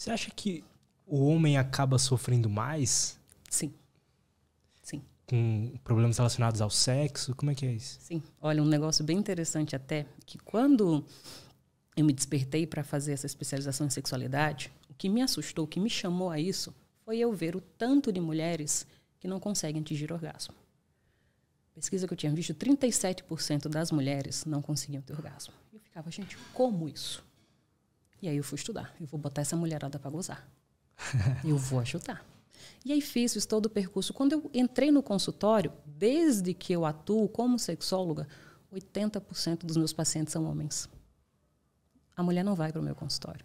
Você acha que o homem acaba sofrendo mais? Sim. Sim. Com problemas relacionados ao sexo? Como é que é isso? Sim. Olha, um negócio bem interessante até, que quando eu me despertei para fazer essa especialização em sexualidade, o que me assustou, o que me chamou a isso, foi eu ver o tanto de mulheres que não conseguem atingir orgasmo. Pesquisa que eu tinha visto, 37% das mulheres não conseguiam ter orgasmo. E eu ficava, gente, como isso? E aí eu fui estudar. Eu vou botar essa mulherada para gozar. eu vou ajudar. E aí fiz, fiz todo o percurso. Quando eu entrei no consultório, desde que eu atuo como sexóloga, 80% dos meus pacientes são homens. A mulher não vai para o meu consultório.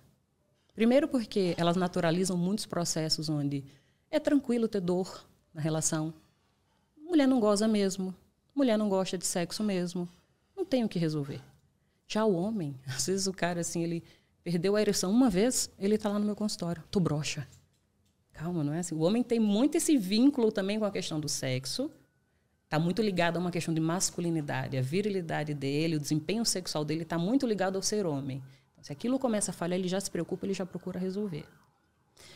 Primeiro porque elas naturalizam muitos processos onde é tranquilo ter dor na relação. Mulher não goza mesmo. Mulher não gosta de sexo mesmo. Não tem o que resolver. Já o homem, às vezes o cara assim, ele Perdeu a ereção uma vez, ele está lá no meu consultório. Tu brocha. Calma, não é assim. O homem tem muito esse vínculo também com a questão do sexo. Está muito ligado a uma questão de masculinidade. A virilidade dele, o desempenho sexual dele está muito ligado ao ser homem. Então, se aquilo começa a falhar, ele já se preocupa, ele já procura resolver.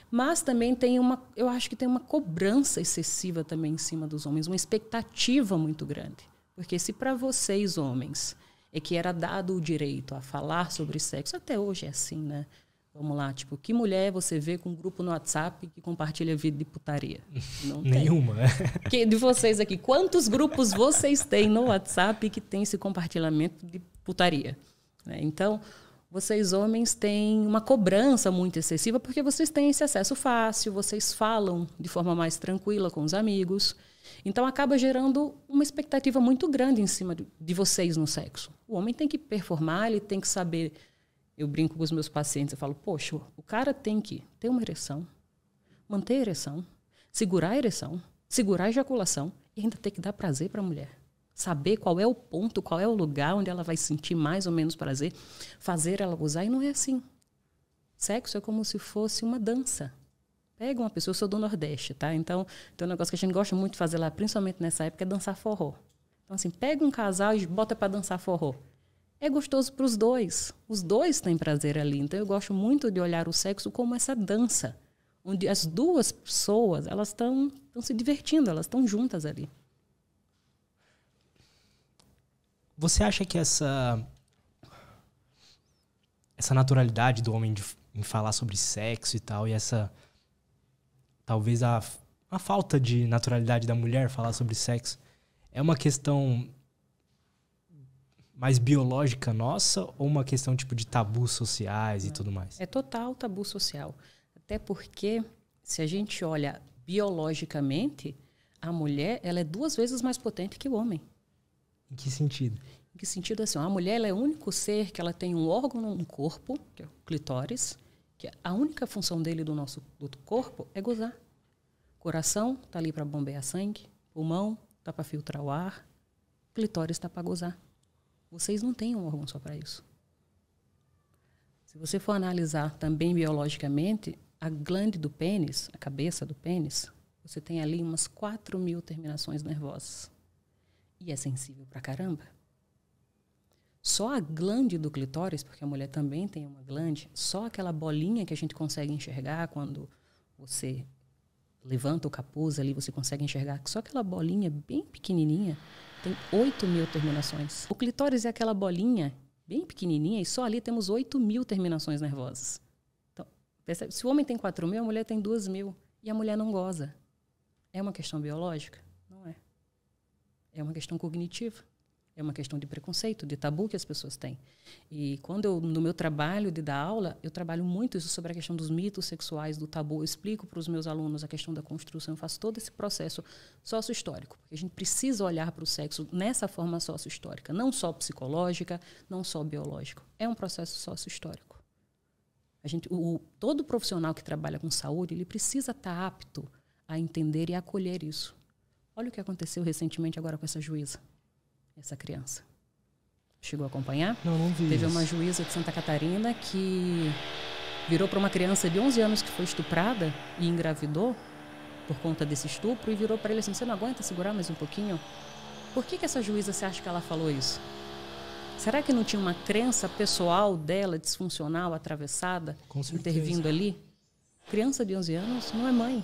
Mas também tem uma, eu acho que tem uma cobrança excessiva também em cima dos homens, uma expectativa muito grande. Porque se para vocês, homens, é que era dado o direito a falar sobre sexo. Até hoje é assim, né? Vamos lá, tipo, que mulher você vê com um grupo no WhatsApp que compartilha vídeo de putaria? Não tem. Nenhuma, né? Que, de vocês aqui, quantos grupos vocês têm no WhatsApp que tem esse compartilhamento de putaria? Né? Então, vocês homens têm uma cobrança muito excessiva porque vocês têm esse acesso fácil, vocês falam de forma mais tranquila com os amigos. Então acaba gerando uma expectativa muito grande em cima de, de vocês no sexo. O homem tem que performar, ele tem que saber. Eu brinco com os meus pacientes, eu falo: "Poxa, o cara tem que ter uma ereção, manter a ereção, segurar a ereção, segurar a ejaculação e ainda ter que dar prazer para a mulher. Saber qual é o ponto, qual é o lugar onde ela vai sentir mais ou menos prazer, fazer ela gozar e não é assim. Sexo é como se fosse uma dança. Pega uma pessoa, eu sou do Nordeste, tá? Então, tem um negócio que a gente gosta muito de fazer lá, principalmente nessa época, é dançar forró. Então, assim, pega um casal e bota para dançar forró. É gostoso para os dois. Os dois têm prazer ali. Então, eu gosto muito de olhar o sexo como essa dança, onde as duas pessoas, elas estão se divertindo, elas estão juntas ali. Você acha que essa essa naturalidade do homem de, em falar sobre sexo e tal, e essa talvez a, a falta de naturalidade da mulher falar sobre sexo é uma questão mais biológica nossa ou uma questão tipo de tabus sociais Não. e tudo mais? É total tabu social. Até porque se a gente olha biologicamente, a mulher ela é duas vezes mais potente que o homem. Em que sentido? Em que sentido assim? A mulher ela é o único ser que ela tem um órgão no corpo, que é o clitóris, que a única função dele do nosso do corpo é gozar. Coração tá ali para bombear sangue, pulmão tá para filtrar o ar, clitóris tá para gozar. Vocês não têm um órgão só para isso. Se você for analisar também biologicamente, a glande do pênis, a cabeça do pênis, você tem ali umas 4 mil terminações nervosas. E é sensível pra caramba. Só a glande do clitóris, porque a mulher também tem uma glande, só aquela bolinha que a gente consegue enxergar quando você levanta o capuz ali, você consegue enxergar só aquela bolinha bem pequenininha tem 8 mil terminações. O clitóris é aquela bolinha bem pequenininha e só ali temos 8 mil terminações nervosas. Então, percebe? se o homem tem 4 mil, a mulher tem 2 mil e a mulher não goza. É uma questão biológica? Não é. É uma questão cognitiva. É uma questão de preconceito, de tabu que as pessoas têm. E quando eu, no meu trabalho de dar aula, eu trabalho muito isso sobre a questão dos mitos sexuais, do tabu. Eu explico para os meus alunos a questão da construção, eu faço todo esse processo sócio-histórico. A gente precisa olhar para o sexo nessa forma sócio-histórica, não só psicológica, não só biológico. É um processo sócio-histórico. A gente, o, todo profissional que trabalha com saúde, ele precisa estar tá apto a entender e acolher isso. Olha o que aconteceu recentemente agora com essa juíza essa criança. Chegou a acompanhar? Não, não vi. Teve uma juíza de Santa Catarina que virou para uma criança de 11 anos que foi estuprada e engravidou por conta desse estupro e virou para ele assim: Você não aguenta segurar mais um pouquinho? Por que, que essa juíza se acha que ela falou isso? Será que não tinha uma crença pessoal dela, disfuncional, atravessada, intervindo ali? Criança de 11 anos não é mãe.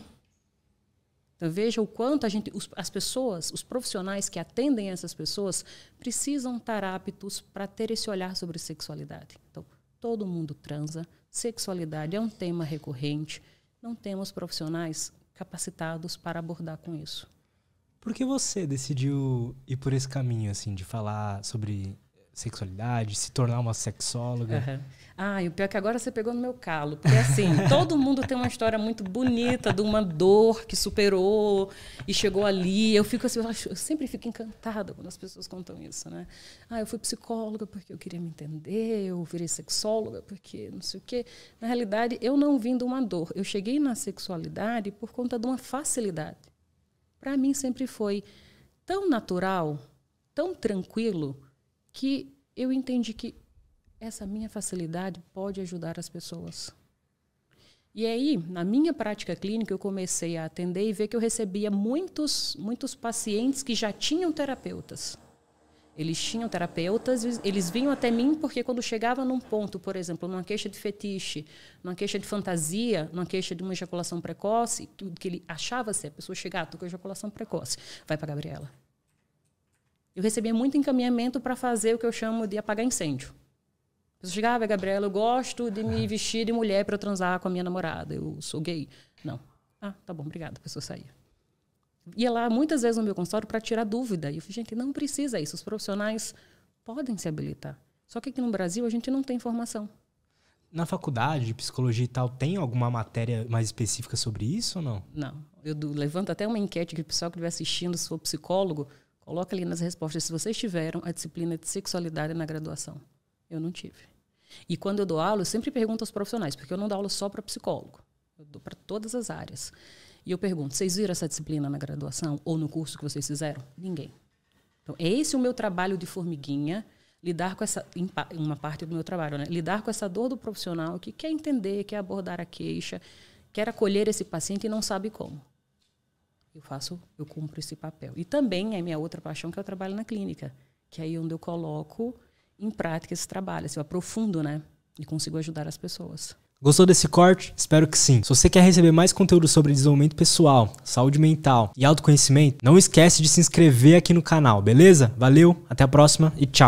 Então, veja o quanto a gente, os, as pessoas, os profissionais que atendem essas pessoas, precisam estar aptos para ter esse olhar sobre sexualidade. Então, todo mundo transa, sexualidade é um tema recorrente, não temos profissionais capacitados para abordar com isso. Por que você decidiu ir por esse caminho, assim, de falar sobre sexualidade, se tornar uma sexóloga? Uhum. Ah, e o pior é que agora você pegou no meu calo. Porque assim, todo mundo tem uma história muito bonita de uma dor que superou e chegou ali. Eu fico assim, eu, acho, eu sempre fico encantada quando as pessoas contam isso, né? Ah, eu fui psicóloga porque eu queria me entender, eu virei sexóloga porque não sei o quê. Na realidade, eu não vim de uma dor. Eu cheguei na sexualidade por conta de uma facilidade. Para mim sempre foi tão natural, tão tranquilo que eu entendi que essa minha facilidade pode ajudar as pessoas. E aí, na minha prática clínica, eu comecei a atender e ver que eu recebia muitos, muitos pacientes que já tinham terapeutas. Eles tinham terapeutas, eles vinham até mim porque quando chegava num ponto, por exemplo, numa queixa de fetiche, numa queixa de fantasia, numa queixa de uma ejaculação precoce, que, que ele achava ser, a pessoa chegava, ah, tô com ejaculação precoce, vai para Gabriela eu recebia muito encaminhamento para fazer o que eu chamo de apagar incêndio. Eu chegava, ah, Gabriela, eu gosto de me ah. vestir de mulher para transar com a minha namorada, eu sou gay. Não. Ah, tá bom, obrigada, a pessoa saía. Ia lá muitas vezes no meu consultório para tirar dúvida. E eu falei, gente, não precisa isso, os profissionais podem se habilitar. Só que aqui no Brasil a gente não tem formação. Na faculdade de psicologia e tal, tem alguma matéria mais específica sobre isso ou não? Não. Eu levanto até uma enquete que o pessoal que estiver assistindo, se for psicólogo, Coloca ali nas respostas se vocês tiveram a disciplina de sexualidade na graduação. Eu não tive. E quando eu dou aula, eu sempre pergunto aos profissionais, porque eu não dou aula só para psicólogo. Eu dou para todas as áreas. E eu pergunto: vocês viram essa disciplina na graduação ou no curso que vocês fizeram? Ninguém. Então, esse é esse o meu trabalho de formiguinha, lidar com essa uma parte do meu trabalho, né? Lidar com essa dor do profissional que quer entender, quer abordar a queixa, quer acolher esse paciente e não sabe como. Eu faço, eu cumpro esse papel. E também é minha outra paixão que é o trabalho na clínica, que é aí onde eu coloco em prática esse trabalho, assim, eu aprofundo, né? E consigo ajudar as pessoas. Gostou desse corte? Espero que sim. Se você quer receber mais conteúdo sobre desenvolvimento pessoal, saúde mental e autoconhecimento, não esquece de se inscrever aqui no canal, beleza? Valeu, até a próxima e tchau.